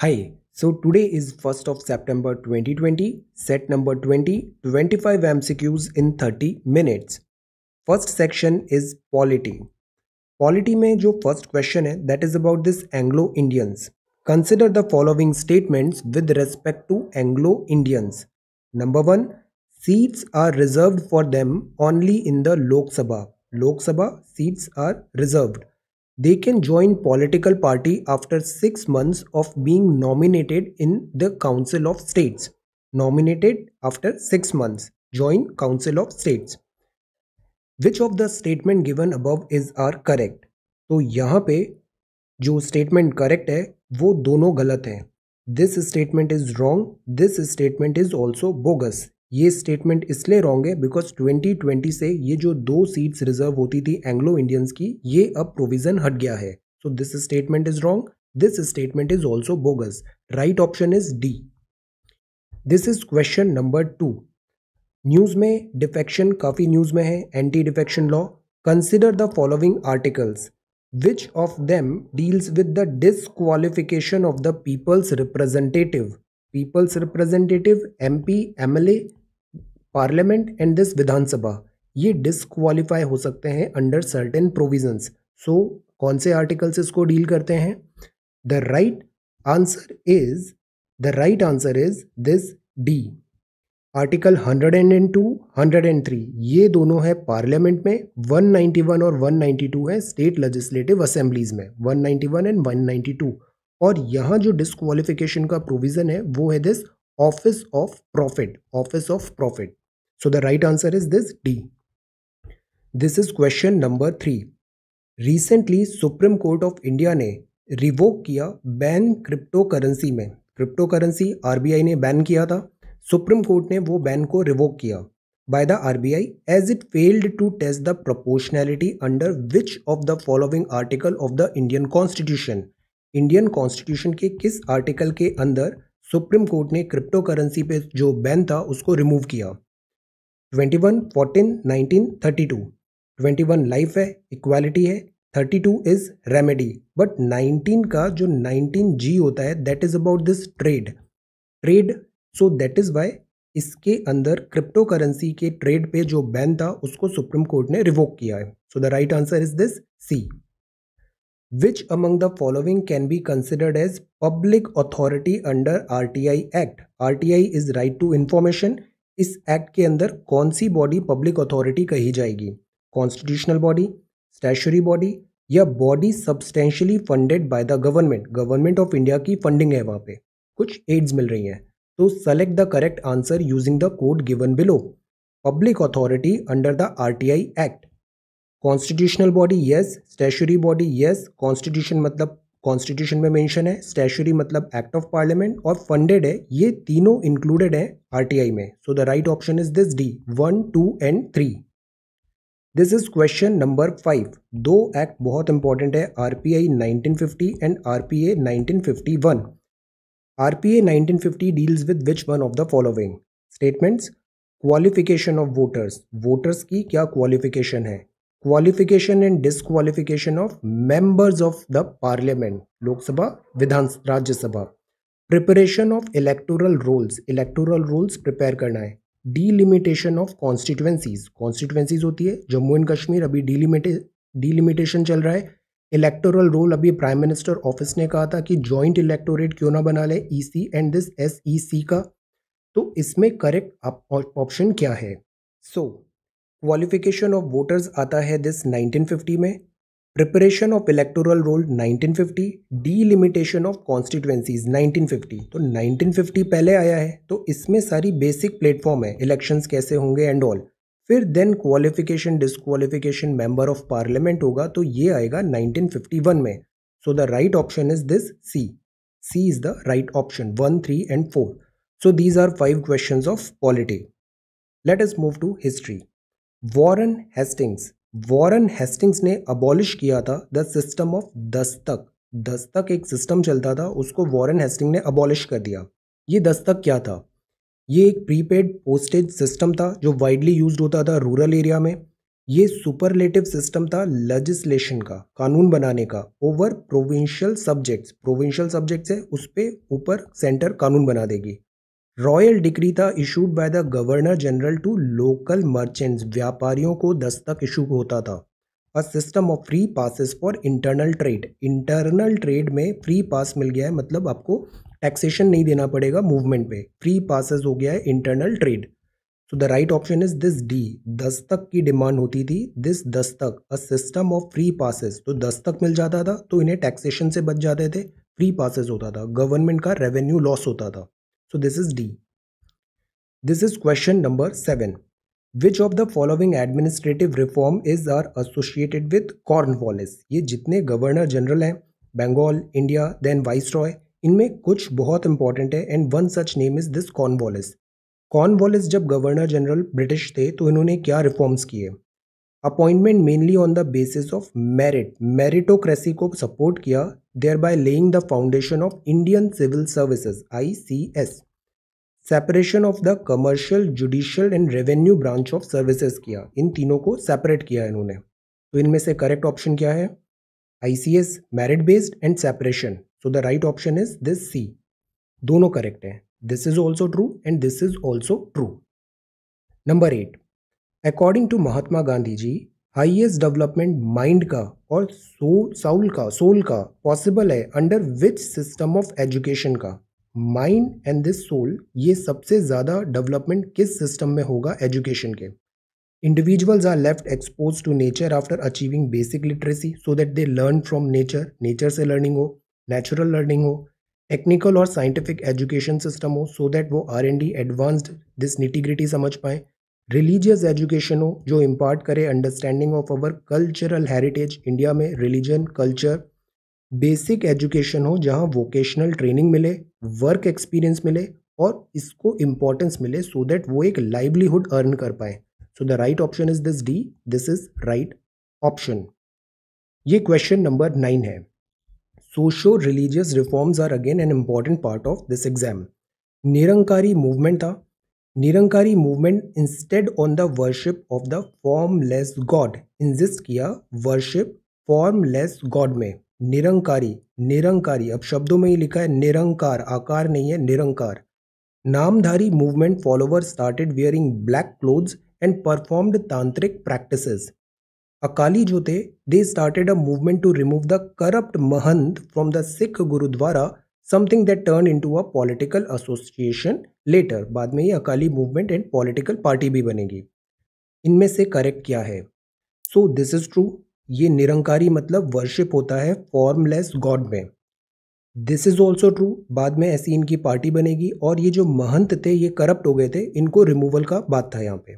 Hi, so today is 1st of September 2020, set number 20, 25 MCQs in 30 minutes. First section is polity. Polity में Jo first question hai that is about this Anglo-Indians. Consider the following statements with respect to Anglo-Indians. Number 1, seats are reserved for them only in the Lok Sabha. Lok Sabha seats are reserved. They can join political party after 6 months of being nominated in the Council of States. Nominated after 6 months. Join Council of States. Which of the statement given above is are correct? to so, yahan pe jo statement correct hai wo dono galat hai This statement is wrong. This statement is also bogus. ये statement इसलिए wrong है because 2020 से ये जो दो seats reserve होती थी Anglo Indians की ये अब प्रोविजन हट गया है so this statement is wrong this statement is also bogus right option is D this is question number two news में डिफेक्शन काफी न्यूज में है anti defection law consider the following articles which of them deals with the disqualification of the people's representative people's representative M P M L A parliament and this Vidhan Sabha ये disqualify हो सकते हैं under certain provisions सो कौन से article से इसको deal करते हैं the right answer is the right answer is this D article 102, 103 ये दोनों है पार्लियामेंट में 191 और 192 है स्टेट लेजिस्लेटिव असेंबलीज में 191 एंड 192 और यहाँ जो डिसक्वालिफिकेशन का प्रोविज़न है वो है this office of profit office of profit So the right answer is this D. This is question number three recently supreme court of India ने रिवोक किया बैन क्रिप्टो करेंसी में क्रिप्टो करेंसी आरबीआई ने ban किया था supreme court ने वो ban को revoke किया by the RBI as it failed to test the proportionality under which of the following article of the Indian Constitution. Indian constitution के किस आर्टिकल के अंदर सुप्रीम कोर्ट ने क्रिप्टो करेंसी पे जो बैन था उसको रिमूव किया twenty one fourteen nineteen thirty two twenty one life है इक्वालिटी है thirty two is remedy but nineteen का जो नाइनटीन जी होता है that is about this trade trade so that is why इसके अंदर क्रिप्टो करेंसी के ट्रेड पे जो बैन था उसको सुप्रीम कोर्ट ने रिवोक किया है so the right answer is this C which among the can be considered as public authority under R T I act R T I is right to information इस act के अंदर कौन सी body public authority कही जाएगी constitutional body statutory body या body substantially funded by the government government of India की funding है वहाँ पे कुछ एड्स मिल रही हैं तो select the correct answer using the code given below public authority under the RTI act constitutional body yes statutory body yes constitution मतलब कॉन्स्टिट्यूशन में मेंशन है स्टैशरी मतलब एक्ट ऑफ पार्लियामेंट और फंडेड है ये तीनों इंक्लूडेड है आरटीआई में so the right option is this D one two and three this is question number five दो एक्ट बहुत इंपॉर्टेंट है RPI 1950 and RPA 1951 RPA 1950 deals with which one of the following statements qualification of voters voters की क्या qualification है qualification and disqualification of members of the parliament Lok Sabha Vidhan Rajya Sabha preparation of electoral rolls electoral rolls prepare करना है delimitation of constituencies constituencies होती है Jammu and Kashmir अभी डीलिमिटे delimitation चल रहा है इलेक्टोरल रोल अभी प्राइम मिनिस्टर ऑफिस ने कहा था कि जॉइंट इलेक्टोरेट क्यों ना बना ले ईसी एंड दिस एसईसी का तो इसमें करेक्ट ऑप्शन क्या है so so, qualification of voters आता है दिस 1950 में preparation of electoral roll 1950 delimitation of constituencies 1950 तो 1950 पहले आया है तो इसमें सारी बेसिक प्लेटफॉर्म है इलेक्शंस कैसे होंगे एंड ऑल फिर then qualification disqualification member of parliament होगा तो ये आएगा 1951 में so the right option is this C C is the right option one three and four so these are five question of polity let's move to history Warren Hastings Warren Hastings ने abolish किया था the system of दस्तक दस्तक एक system चलता था उसको Warren Hasting ने अबॉलिश कर दिया ये दस्तक क्या था ये एक प्रीपेड पोस्टेज सिस्टम था जो वाइडली यूज होता था रूरल एरिया में ये सुपरलेटिव सिस्टम था लजिस्लेशन का कानून बनाने का over provincial subjects provincial subjects है उस पर ऊपर सेंटर कानून बना देगी रॉयल डिक्री था issued by the governor general to local merchants व्यापारियों को दस्तक इशू होता था a system of free passes for internal trade internal trade में फ्री पास मिल गया है मतलब आपको टैक्सेशन नहीं देना पड़ेगा मूवमेंट पे फ्री पासिस हो गया है internal trade so the right option is this D दस्तक की डिमांड होती थी दिस दस्तक a system of free passes तो दस्तक मिल जाता था तो इन्हें टैक्सेशन से बच जाते थे फ्री पासेस होता था गवर्नमेंट का रेवेन्यू लॉस होता था So this is D. This is question number 7. Which of the following administrative reform is are associated with Cornwallis? ये जितने गवर्नर जनरल हैं Bengal India then viceroy इनमें कुछ बहुत इंपॉर्टेंट है and one such name is this Cornwallis Cornwallis जब governor general British थे तो इन्होंने क्या रिफॉर्म्स किए appointment mainly on the basis of merit meritocracy को सपोर्ट किया thereby laying the foundation of Indian civil services I C S separation of the commercial judicial and revenue branch of services किया इन तीनों को separate किया इन्होंने तो इनमें से करेक्ट ऑप्शन क्या है I C S merit based and separation so the right option is this C दोनों करेक्ट हैं this is also true and this is also true number eight according to Mahatma Gandhi ji highest development mind का और so soul का soul का possible है under which system of education का mind and this soul ये सबसे ज़्यादा डेवलपमेंट किस सिस्टम में होगा एजुकेशन के individuals are left expose to nature after achieving basic literacy so that they learn from nature nature से लर्निंग हो नेचुरल लर्निंग हो टेक्निकल और साइंटिफिक एजुकेशन सिस्टम हो सो दैट वो R and D advanced this nitty gritty समझ पाएँ religious education हो जो इम्पार्ट करे understanding of our cultural heritage India में रिलीजन कल्चर बेसिक एजुकेशन हो जहाँ वोकेशनल ट्रेनिंग मिले वर्क एक्सपीरियंस मिले और इसको इम्पोर्टेंस मिले सो so दैट वो एक लाइवलीहुड अर्न कर पाए so the right option is this D this is right option ये क्वेश्चन नंबर नाइन है socio religious reforms are again an important part of this exam Nirankari movement था Nirankari movement instead on the worship of the formless god insist किया worship formless god में निरंकारी निरंकारी अब शब्दों में ही लिखा है निरंकार आकार नहीं है Nirankar Namdhari movement follower started wearing black clothes and performed tantric practices Akali जो थे they started a movement to remove the corrupt mahant from the Sikh gurdwara something that turn into a political association later बाद में ये Akali movement and political party भी बनेगी इनमें से correct क्या है सो दिस इज़ ट्रू ये निरंकारी मतलब वर्शिप होता है फॉर्मलेस गॉड में दिस इज़ ऑल्सो ट्रू बाद में ऐसी इनकी पार्टी बनेगी और ये जो महंत थे ये करप्ट हो गए थे इनको रिमूवल का बात था यहाँ पे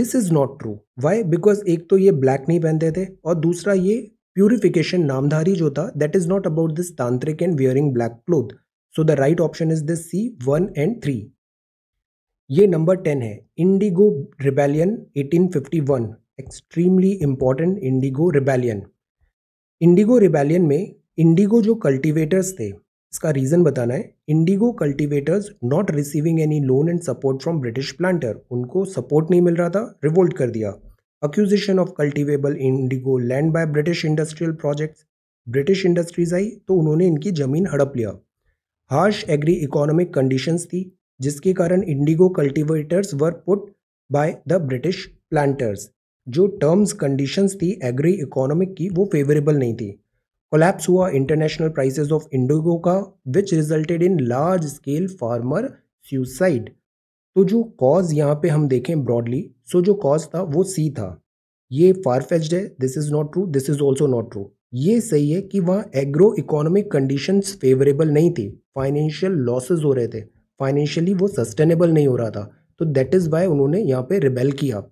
this is not true why because एक तो ये ब्लैक नहीं पहनते थे और दूसरा ये नामधारी जो था that is not about this tantric and wearing black cloth so the right option is this C one and three ये नंबर टेन है indigo rebellion 1851 extremely important indigo rebellion indigo rebellion में इंडिगो जो कल्टीवेटर्स थे इसका रीज़न बताना है indigo cultivators not receiving any loan and support from British planter उनको सपोर्ट नहीं मिल रहा था रिवोल्ट कर दिया accusation of cultivable Indigo land by British industrial projects British industries आई तो उन्होंने इनकी ज़मीन हड़प लिया हार्श एग्री इकोनॉमिक कंडीशंस थी जिसके कारण indigo cultivators were put by the British planters जो टर्म्स कंडीशंस थी एग्री इकोनॉमिक की वो फेवरेबल नहीं थी कोलैप्स हुआ इंटरनेशनल प्राइसेस ऑफ इंडिगो का which resulted in large scale farmer suicide तो जो कॉज यहाँ पे हम देखें ब्रॉडली सो जो कॉज था वो सी था ये फारफेज्ड है this is not true this is also not true ये सही है कि वहाँ एग्रो इकोनॉमिक कंडीशंस फेवरेबल नहीं थी फाइनेंशियल लॉसेज हो रहे थे फाइनेंशियली वो सस्टेनेबल नहीं हो रहा था तो दैट इज़ वाई उन्होंने यहाँ पे रिबेल किया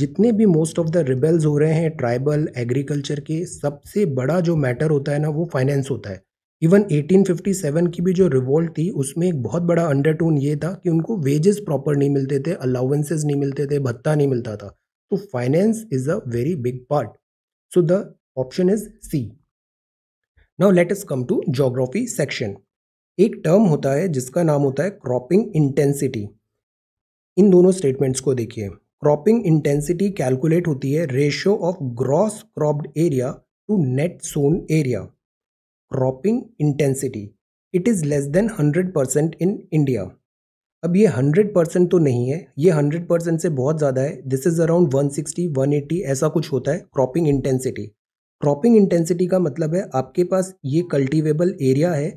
जितने भी मोस्ट ऑफ द रिबेल्स हो रहे हैं ट्राइबल एग्रीकल्चर के सबसे बड़ा जो मैटर होता है ना वो फाइनेंस होता है इवन 1857 की भी जो रिवोल्ट थी उसमें एक बहुत बड़ा अंडरटोन ये था कि उनको वेजेस प्रॉपर नहीं मिलते थे अलाउंसेज नहीं मिलते थे भत्ता नहीं मिलता था तो finance is a very big part so the option is C now let us come to geography section एक टर्म होता है जिसका नाम होता है क्रॉपिंग इंटेंसिटी इन दोनों स्टेटमेंट्स को देखिए क्रॉपिंग इंटेंसिटी कैलकुलेट होती है ratio of gross cropped area to net sown area cropping intensity it is less than hundred percent in India अब ये हंड्रेड परसेंट तो नहीं है ये हंड्रेड परसेंट से बहुत ज़्यादा है this is around one sixty one eighty ऐसा कुछ होता है क्रॉपिंग इंटेंसिटी क्रॉपिंग इंटेंसिटी का मतलब है आपके पास ये कल्टिवेबल एरिया है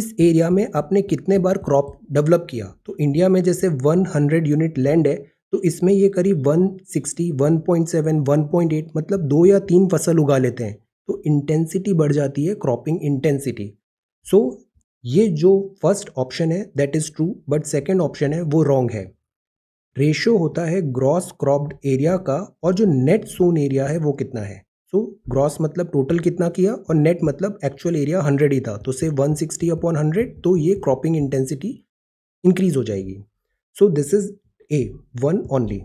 इस एरिया में आपने कितने बार क्रॉप डेवलप किया तो इंडिया में जैसे 100 यूनिट लैंड है तो इसमें ये करीब 160, 1.7, 1.8 मतलब दो या तीन फसल उगा लेते हैं तो इंटेंसिटी बढ़ जाती है क्रॉपिंग इंटेंसिटी सो ये जो फर्स्ट ऑप्शन है that is true but second option है वो रॉन्ग है रेशियो होता है ग्रॉस क्रॉप्ड एरिया का और जो नेट सोन एरिया है वो कितना है सो so, ग्रॉस मतलब टोटल कितना किया और नेट मतलब एक्चुअल एरिया हंड्रेड ही था तो से वन सिक्सटी अपॉन हंड्रेड तो ये क्रॉपिंग इंटेंसिटी इंक्रीज हो जाएगी so this is a one only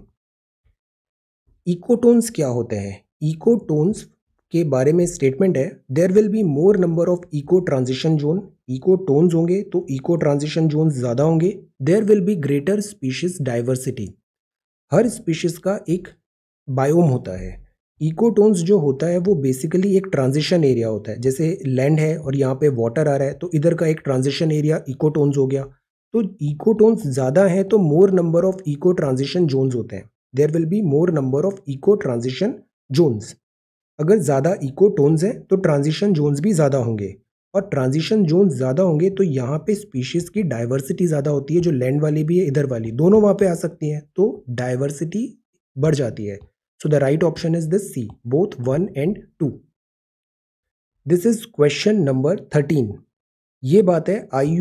ecotones क्या होते हैं इकोटोन्स के बारे में स्टेटमेंट है there will be more number of eco transition zone ecotones होंगे तो इको ट्रांजिशन जोन ज़्यादा होंगे there will be greater species diversity हर स्पीशीज का एक बायोम होता है इको टोन्स जो होता है वो बेसिकली एक ट्रांजिशन एरिया होता है जैसे लैंड है और यहाँ पे वाटर आ रहा है तो इधर का एक ट्रांजिशन एरिया इको टोन्स हो गया तो इको टोन्स ज़्यादा हैं तो more number of eco transition zones होते हैं there will be more number of eco transition zones अगर ज़्यादा इको टोन्स हैं तो ट्रांजिशन जोन्स भी ज़्यादा होंगे और ट्रांजिशन जोन ज़्यादा होंगे तो यहाँ पे स्पीशीज़ की डाइवर्सिटी ज़्यादा होती है जो लैंड वाली भी है इधर वाली दोनों वहाँ पे आ सकती हैं तो डाइवर्सिटी बढ़ जाती है so the right option is this C both one and two this is question number thirteen ये बात है आई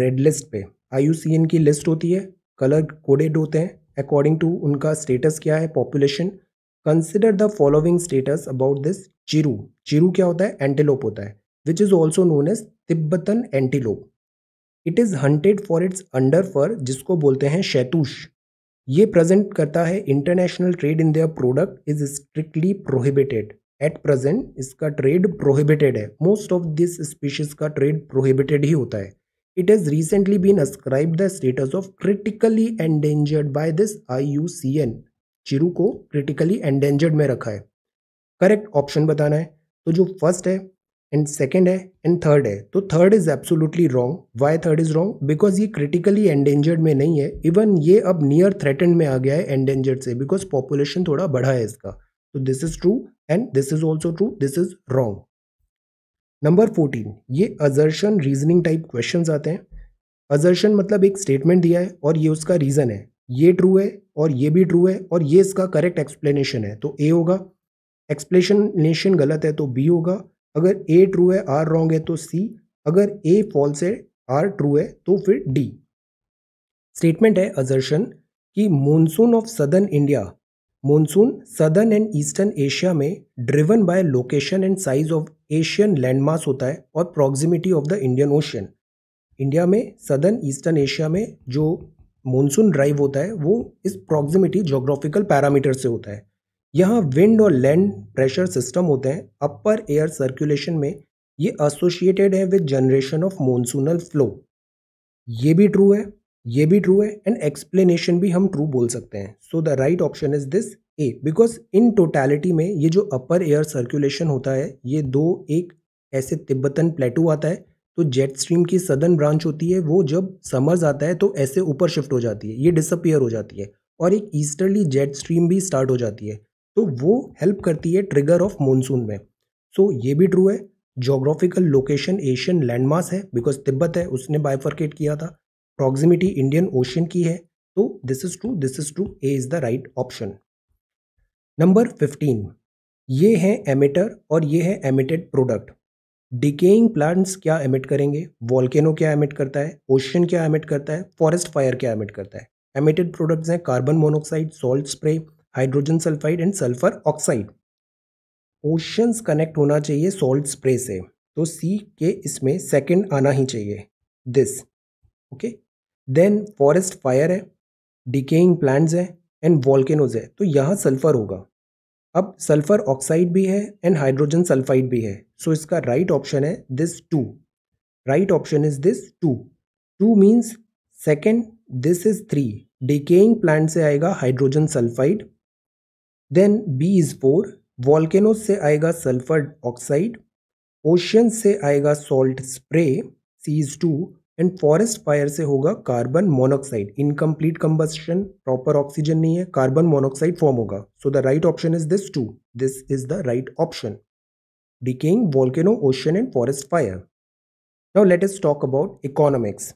रेड लिस्ट पे आई की लिस्ट होती है कलर कोडेड होते हैं अकॉर्डिंग टू उनका स्टेटस क्या है population consider the following status about this chiru chiru क्या होता है एंटीलोप होता है which is also known as Tibetan antelope it is hunted for its under fur जिसको बोलते हैं शैतूश ये प्रेजेंट करता है international trade in their product is strictly prohibited at present इसका ट्रेड प्रोहिबिटेड है मोस्ट ऑफ दिस स्पीशीज का trade prohibited ही होता है it has recently been ascribe the status of critically endangered by this I U C N chiru को critically endangered में रखा है करेक्ट ऑप्शन बताना है तो जो फर्स्ट है एंड सेकेंड है एंड थर्ड है तो third is absolutely wrong why third is wrong because ये क्रिटिकली एंडेंजर्ड में नहीं है इवन ये अब नियर थ्रेटेंड में आ गया है एंडेंजर्ड से बिकॉज पॉपुलेशन थोड़ा बढ़ा है इसका तो this is true and this is also true this is wrong number fourteen ये अजर्शन रीजनिंग टाइप क्वेश्चन आते हैं अजर्शन मतलब एक स्टेटमेंट दिया है और ये उसका रीज़न है ये ट्रू है और ये भी ट्रू है और ये इसका करेक्ट एक्सप्लेनेशन है तो ए होगा एक्सप्लेनेशन गलत है तो बी होगा अगर ए ट्रू है आर रॉन्ग है तो सी अगर ए फॉल्स है आर ट्रू है तो फिर डी स्टेटमेंट है अजर्शन कि monsoon of southern India monsoon southern and eastern Asia में driven by location and size of Asian landmark होता है और proximity of the Indian Ocean India में सदर्न ईस्टर्न एशिया में जो मानसून ड्राइव होता है वो इस प्रॉक्सिमिटी जोग्राफिकल पैरामीटर से होता है यहाँ विंड और लैंड प्रेशर सिस्टम होते हैं अपर एयर सर्कुलेशन में ये एसोसिएटेड है with generation of monsoonal flow ये भी ट्रू है ये भी ट्रू है एंड एक्सप्लेनेशन भी हम ट्रू बोल सकते हैं so the right option is this A because in totality में ये जो अपर एयर सर्कुलेशन होता है ये दो एक ऐसे तिब्बतन प्लेटू आता है तो जेट स्ट्रीम की सदन ब्रांच होती है वो जब समर्स आता है तो ऐसे ऊपर शिफ्ट हो जाती है ये डिसअपियर हो जाती है और एक ईस्टर्ली जेट स्ट्रीम भी स्टार्ट हो जाती है तो वो हेल्प करती है ट्रिगर ऑफ मानसून में सो so, ये भी ट्रू है जोग्राफिकल लोकेशन एशियन लैंडमास है बिकॉज तिब्बत है उसने बायफर्केट किया था प्रॉक्सिमिटी इंडियन ओशन की है तो this is true this is true A is the right option number fifteen ये है एमिटर और ये है एमिटेड प्रोडक्ट डिकेइंग प्लांट्स क्या एमिट करेंगे वॉल्केनो क्या एमिट करता है ओशन क्या एमिट करता है फॉरेस्ट फायर क्या एमिट करता है एमिटेड प्रोडक्ट्स हैं carbon monoxide salt spray hydrogen sulphide and sulphur oxide oceans connect होना चाहिए सॉल्ट स्प्रे से तो सी के इसमें सेकंड आना ही चाहिए this okay then forest fire है डिकेइंग प्लांट्स हैं एंड वॉल्केनोज है तो यहाँ सल्फर होगा अब सल्फर ऑक्साइड भी है एंड हाइड्रोजन सल्फाइड भी है सो so इसका राइट right ऑप्शन है this two right option is this two two means second this is three decaying plant से आएगा hydrogen sulphide then B is four volcano से आएगा सल्फर ऑक्साइड ओशन से आएगा salt spray C is two and forest fire से होगा carbon monoxide incomplete combustion proper oxygen नहीं है कार्बन मोनोक्साइड फॉर्म होगा so the right option is this to this is the right option decaying volcano ocean and forest fire now let us talk about economics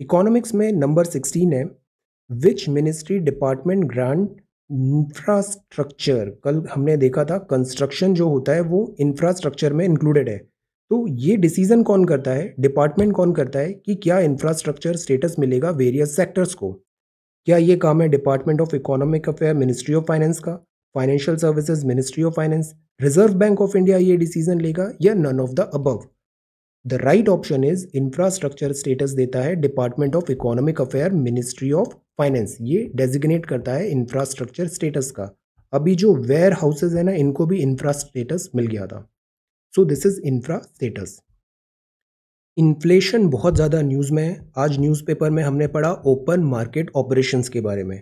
economics में number sixteen है which ministry department grant infrastructure कल हमने देखा था construction जो होता है वो इंफ्रास्ट्रक्चर में इंक्लूडेड है तो ये डिसीजन कौन करता है डिपार्टमेंट कौन करता है कि क्या इंफ्रास्ट्रक्चर स्टेटस मिलेगा वेरियस सेक्टर्स को क्या ये काम है department of economic affair ministry of finance का financial services ministry of finance reserve bank of India ये डिसीजन लेगा या none of the above the right option is infrastructure status देता है department of economic affair ministry of finance ये designate करता है infrastructure status का अभी जो वेयर हाउसेज है ना इनको भी इंफ्रास्ट्रेटस मिल गया था so this is infra status inflation बहुत ज़्यादा न्यूज़ में है आज न्यूज़पेपर में हमने पढ़ा ओपन मार्केट ऑपरेशंस के बारे में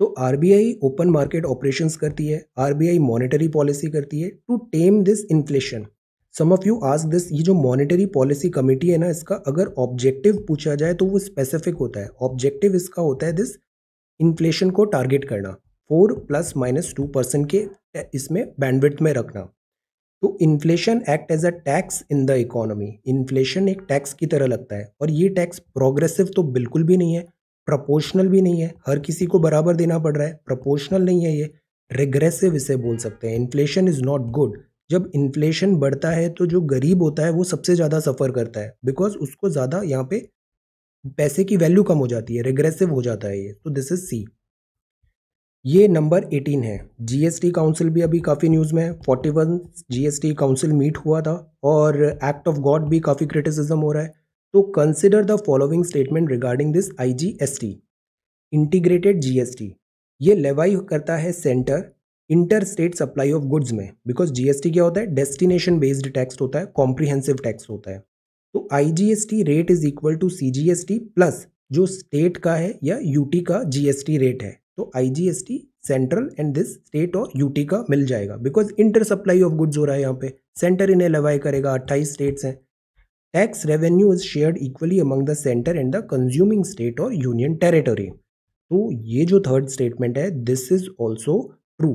तो आरबीआई ओपन मार्केट ऑपरेशंस करती है आरबीआई मॉनेटरी पॉलिसी करती है to tame this inflation some of you आज दिस ये जो मॉनेटरी पॉलिसी कमेटी है ना इसका अगर ऑब्जेक्टिव पूछा जाए तो वो स्पेसिफिक होता है ऑब्जेक्टिव इसका होता है दिस इन्फ्लेशन को टारगेट करना four plus minus two percent के इसमें बैंडविट में रखना तो inflation act as a tax in the economy inflation एक टैक्स की तरह लगता है और ये टैक्स प्रोग्रेसिव तो बिल्कुल भी नहीं है प्रोपोर्शनल भी नहीं है हर किसी को बराबर देना पड़ रहा है प्रोपोर्शनल नहीं है ये रिग्रेसिव इसे बोल सकते हैं इन्फ्लेशन इज़ नॉट गुड जब इन्फ्लेशन बढ़ता है तो जो गरीब होता है वो सबसे ज़्यादा सफ़र करता है बिकॉज उसको ज़्यादा यहाँ पे पैसे की वैल्यू कम हो जाती है रिग्रेसिव हो जाता है ये तो दिस इज़ सी ये नंबर 18 है जीएसटी काउंसिल भी अभी काफ़ी न्यूज़ में है forty one G council meet हुआ था और एक्ट ऑफ गॉड भी काफ़ी क्रिटिसिज्म हो रहा है तो consider the following statement regarding this IGST integrated GST ये लेवाई करता है centre inter state supply of goods में बिकॉज जी क्या होता है डेस्टिनेशन बेस्ड टैक्स होता है कॉम्प्रीहेंसिव टैक्स होता है तो I rate is equal to C plus जो स्टेट का है या यूटी का जीएसटी रेट है तो IGST central and this state और यूटी का मिल जाएगा because inter supply of goods हो रहा है यहाँ पे सेंटर इन्हें लवाई करेगा अट्ठाईस स्टेट्स हैं tax revenue is shared equally among the centre and the consuming state और यूनियन टेरिटरी तो ये जो थर्ड स्टेटमेंट है this is also true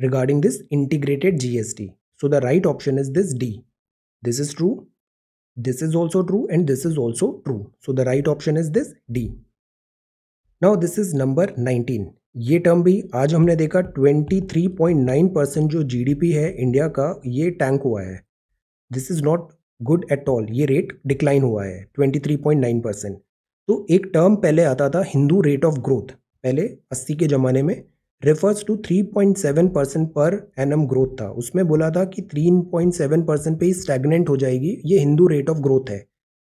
regarding this integrated GST so the right option is this D this is true this is also true and this is also true so the right option is this D now this is number 19 ये term भी आज हमने देखा 23.9 percent जो GDP है India का ये tank हुआ है this is not good at all ये रेट डिक्लाइन हुआ है 23.9 परसेंट तो एक टर्म पहले आता था हिंदू रेट ऑफ ग्रोथ पहले 80 के ज़माने में refers to 3.7 percent per annum growth था उसमें बोला था कि 3.7 परसेंट पर ही स्टेगनेंट हो जाएगी ये हिंदू रेट ऑफ ग्रोथ है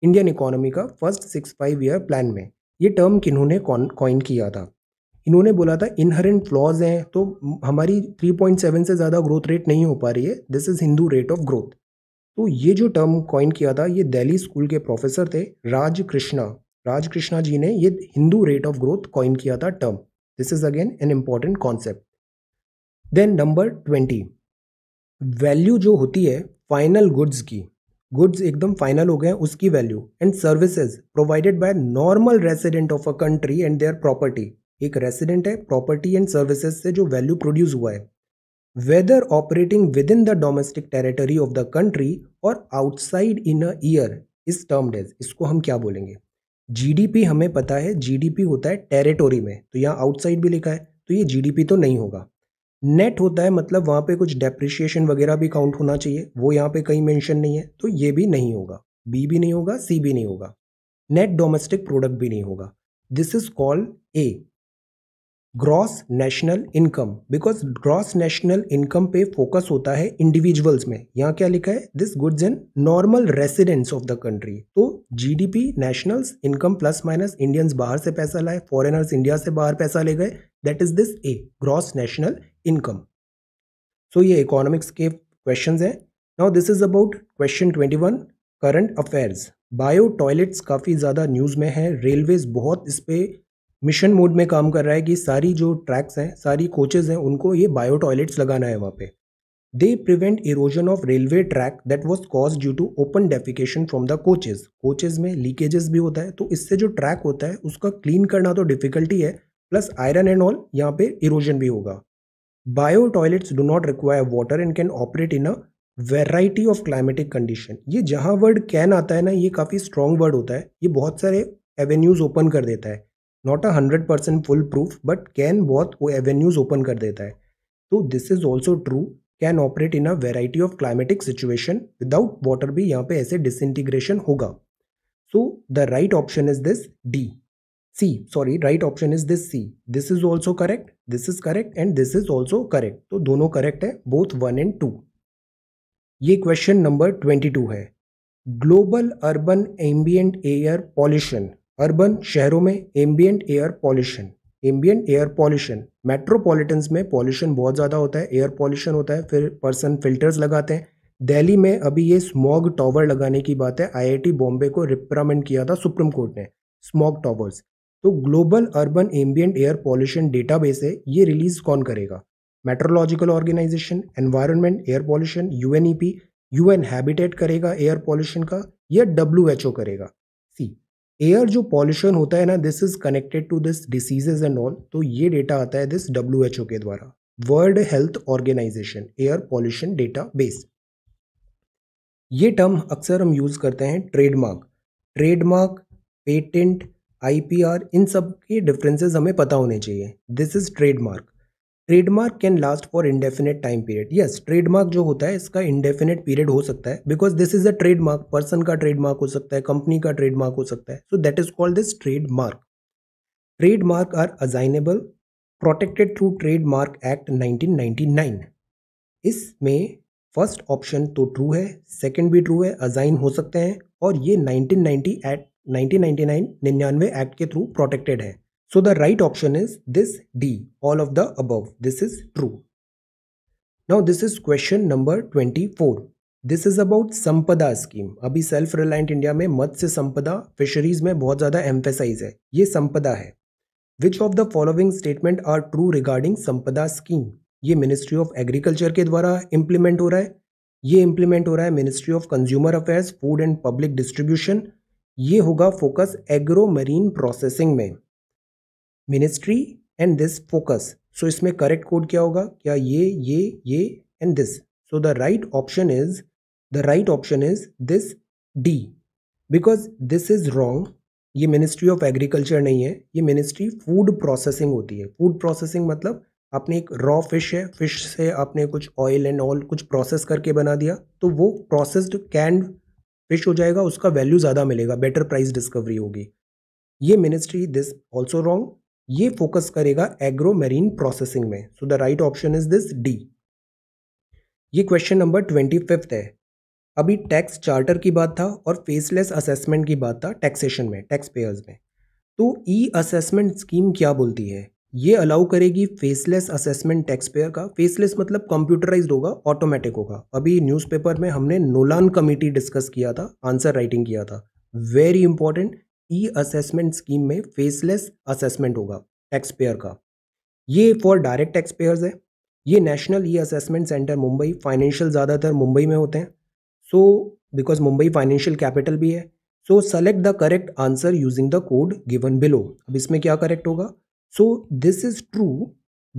इंडियन इकोनॉमी का first six five year plan में ये टर्म किन्होंने कॉइन किया था इन्होंने बोला था इनहरेंट फ्लॉज हैं तो हमारी 3.7 से ज़्यादा ग्रोथ रेट नहीं हो पा रही है this is Hindu rate of growth तो ये जो टर्म कॉइन किया था ये दिल्ली स्कूल के प्रोफेसर थे राज कृष्णा राज कृष्णा जी ने ये Hindu rate of growth coin किया था term this is again an important concept then number twenty value जो होती है फाइनल गुड्स की गुड्स एकदम फाइनल हो गए हैं उसकी value and services provided by normal resident of a country and their property एक रेसिडेंट है प्रॉपर्टी एंड सर्विसेज से जो वैल्यू प्रोड्यूस हुआ है whether operating within the domestic territory of the country और आउटसाइड इन अ ईयर इस term days इसको हम क्या बोलेंगे जीडीपी हमें पता है जीडीपी होता है टेरिटोरी में तो यहाँ आउटसाइड भी लिखा है तो ये जीडीपी तो नहीं होगा नेट होता है मतलब वहाँ पे कुछ डेप्रिशिएशन वगैरह भी काउंट होना चाहिए वो यहाँ पे कहीं मेंशन नहीं है तो ये भी नहीं होगा बी भी नहीं होगा सी भी नहीं होगा नेट डोमेस्टिक प्रोडक्ट भी नहीं होगा this is called a gross national income because gross national income पे फोकस होता है इंडिविजुअल्स में यहाँ क्या लिखा है this goods an normal residents of the country तो GDP nationals income plus minus Indians बाहर से पैसा लाए फॉरेनर्स इंडिया से बाहर पैसा ले गए that is this a gross national income so ये इकोनॉमिक्स के क्वेश्चंस हैं now this is about question twenty one current affairs bio toilets काफ़ी ज़्यादा न्यूज़ में है रेलवेज़ बहुत इस पर मिशन मोड में काम कर रहा है कि सारी जो ट्रैक्स हैं सारी कोचेज़ हैं उनको ये बायो टॉयलेट्स लगाना है वहाँ पे they prevent erosion of railway track that was cause due to open defecation from the coaches coaches में लीकेजेस भी होता है तो इससे जो ट्रैक होता है उसका क्लीन करना तो डिफिकल्टी है प्लस आयरन एंड ऑल यहाँ पे इरोजन भी होगा bio toilets do not require water and can operate in a variety of climatic condition ये जहाँ वर्ड कैन आता है ना ये काफ़ी स्ट्रॉन्ग वर्ड होता है ये बहुत सारे एवेन्यूज़ ओपन कर देता है not a hundred percent full proof but can बहुत वो एवेन्यूज़ ओपन कर देता है तो this is also true can operate in a variety of climatic situation without water भी यहाँ पे ऐसे डिसइंटीग्रेशन होगा so the right option is this D C sorry right option is this C this is also correct this is correct and this is also correct तो दोनों correct है both one and two ये question number twenty two है global urban ambient air pollution urban शहरों में ambient air pollution ambient air pollution metropolitan में pollution बहुत ज़्यादा होता है एयर पॉल्यूशन होता है फिर पर्सन फिल्टर्स लगाते हैं दिल्ली में अभी ये स्मॉग टॉवर लगाने की बात है आईआईटी बॉम्बे को रिप्रामेंट किया था सुप्रीम कोर्ट ने स्मॉग टॉवर्स तो global urban ambient air pollution database है ये रिलीज कौन करेगा meteorological organization environment air pollution U N E P U N habitat करेगा एयर पॉल्यूशन का या डब्ल्यू एच ओ करेगा सी एयर जो पॉल्यूशन होता है ना this is connected to this diseases and all तो ये डेटा आता है दिस डब्ल्यू एच ओ के द्वारा world health organization air pollution database ये टर्म अक्सर हम यूज़ करते हैं trademark trademark patent I P R इन सब के डिफरेंसेस हमें पता होने चाहिए this is trademark trademark can last for indefinite time period yes trademark जो होता है इसका इंडेफिनेट पीरियड हो सकता है because this is a trademark person का ट्रेडमार्क हो सकता है कंपनी का ट्रेडमार्क हो सकता है सो that is called this trademark trademark are assignable protected through trademark act 1999 इसमें फर्स्ट ऑप्शन तो ट्रू है सेकंड भी ट्रू है अजाइन हो सकते हैं और ये 1990 एट 1999 निन्यानवे एक्ट के थ्रू प्रोटेक्टेड है so the right option is this D all of the above this is true now this is question number twenty four this is about Sampada scheme अभी सेल्फ रिलायंट इंडिया में मत्स्य संपदा fisheries में बहुत ज़्यादा emphasise है ये संपदा है which of the following statement are true regarding Sampada scheme ये मिनिस्ट्री ऑफ एग्रीकल्चर के द्वारा इम्प्लीमेंट हो रहा है ये इम्प्लीमेंट हो रहा है ministry of consumer affairs food and public distribution ये होगा फोकस एग्रो मरीन प्रोसेसिंग में ministry and this focus so इसमें करेक्ट कोड क्या होगा क्या ये ये ये and this so the right option is the right option is this D because this is wrong ये मिनिस्ट्री ऑफ एग्रीकल्चर नहीं है ये मिनिस्ट्री फूड प्रोसेसिंग होती है फूड प्रोसेसिंग मतलब आपने एक रॉ फिश है फिश से आपने कुछ ऑयल एंड ऑल कुछ प्रोसेस करके बना दिया तो वो प्रोसेस्ड कैंड फिश हो जाएगा उसका वैल्यू ज़्यादा मिलेगा बेटर प्राइस डिस्कवरी होगी ये मिनिस्ट्री दिस ऑल्सो रॉन्ग ये फोकस करेगा एग्रो मेरीन प्रोसेसिंग में so the right option is this D ये क्वेश्चन नंबर ट्वेंटी फिफ्थ है अभी टैक्स चार्टर की बात था और फेसलेस असेसमेंट की बात था टैक्सेशन में टैक्स पेयर्स में तो ई असेसमेंट स्कीम क्या बोलती है ये अलाउ करेगी फेसलेस असेसमेंट टैक्स पेयर का फेसलेस मतलब कंप्यूटराइज्ड होगा ऑटोमेटिक होगा अभी न्यूज़पेपर में हमने नोलान कमेटी डिस्कस किया था आंसर राइटिंग किया था very important e assessment scheme में फेसलेस असेसमेंट होगा टैक्स पेयर का ये फॉर डायरेक्ट टैक्स पेयर्स है ये national e assessment centre Mumbai financial ज़्यादातर मुंबई में होते हैं so because Mumbai financial capital भी है so select the correct answer using the code given below अब इसमें क्या करेक्ट होगा so this is true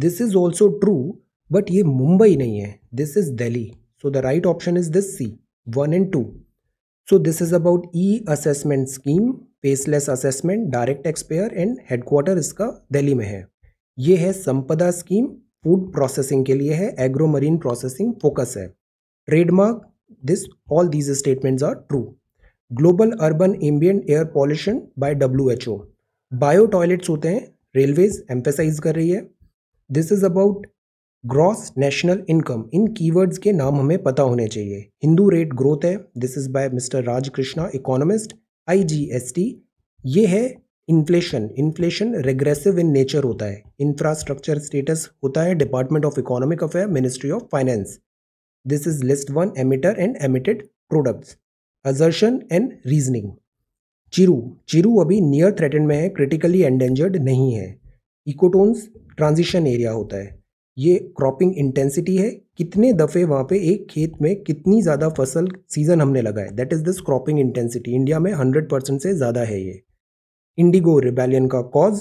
this is also true but ये मुंबई नहीं है this is Delhi so the right option is this C one and two so this is about E assessment scheme faceless assessment direct taxpayer and headquarter इसका दिल्ली में है ये है संपदा scheme food processing के लिए है एग्रो मरीन प्रोसेसिंग फोकस है trademark this all these statements are true global urban ambient air pollution by W H O bio toilets होते हैं रेलवेज एम्पेसाइज कर रही है this is about gross national income in keywords के नाम हमें पता होने चाहिए हिंदू रेट ग्रोथ है this is by mister Rajkrishna economist IGST ये है inflation inflation regressive in nature होता है इंफ्रास्ट्रक्चर स्टेटस होता है department of economic affair ministry of finance this is list one emitter and emitted products assertion and reasoning चिरू चिरू अभी near threatened में है क्रिटिकली एंडेंजर्ड नहीं है इकोटोन्स ट्रांजिशन एरिया होता है ये क्रॉपिंग इंटेंसिटी है कितने दफ़े वहाँ पे एक खेत में कितनी ज़्यादा फसल सीजन हमने लगाए that is this cropping intensity India में हंड्रेड परसेंट से ज़्यादा है ये इंडिगो रिबेलियन का cause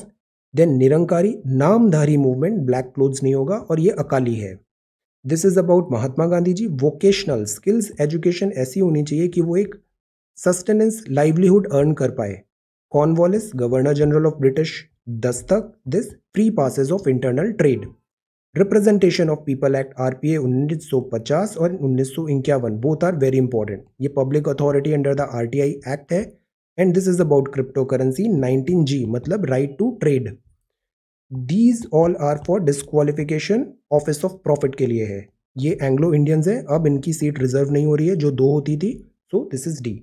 then Nirankari Namdhari movement black clothes नहीं होगा और ये अकाली है this is about Mahatma Gandhi ji vocational skills education ऐसी होनी चाहिए कि वो एक सस्टेनेंस लाइवलीहुड अर्न कर पाए Cornwallis governor general of British दस्तक this free passes of internal trade representation of people act R P A उन्नीस सौ पचास और उन्नीस सौ इक्यावन बोथ आर वेरी इंपॉर्टेंट ये public authority under the R T I act है and this is about crypto currency nineteen G मतलब right to trade these all are for disqualification office of profit के लिए है ये Anglo Indians है अब इनकी सीट रिजर्व नहीं हो रही है जो दो होती थी so this is D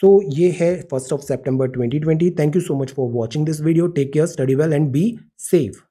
so ये है first of September twenty thank you so much for watching this video take care study well and be safe